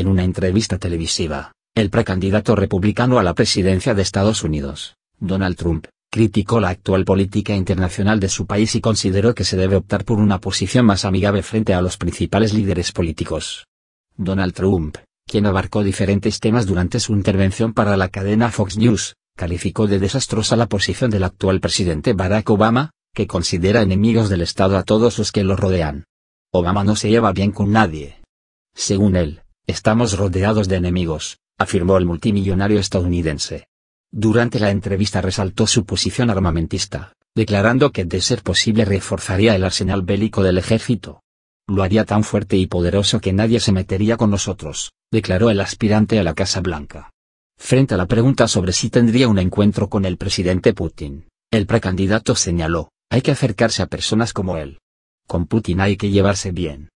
en una entrevista televisiva, el precandidato republicano a la presidencia de Estados Unidos, Donald Trump, criticó la actual política internacional de su país y consideró que se debe optar por una posición más amigable frente a los principales líderes políticos. Donald Trump, quien abarcó diferentes temas durante su intervención para la cadena Fox News, calificó de desastrosa la posición del actual presidente Barack Obama, que considera enemigos del Estado a todos los que lo rodean. Obama no se lleva bien con nadie. Según él, Estamos rodeados de enemigos, afirmó el multimillonario estadounidense. Durante la entrevista resaltó su posición armamentista, declarando que de ser posible reforzaría el arsenal bélico del ejército. Lo haría tan fuerte y poderoso que nadie se metería con nosotros, declaró el aspirante a la Casa Blanca. Frente a la pregunta sobre si tendría un encuentro con el presidente Putin, el precandidato señaló, hay que acercarse a personas como él. Con Putin hay que llevarse bien,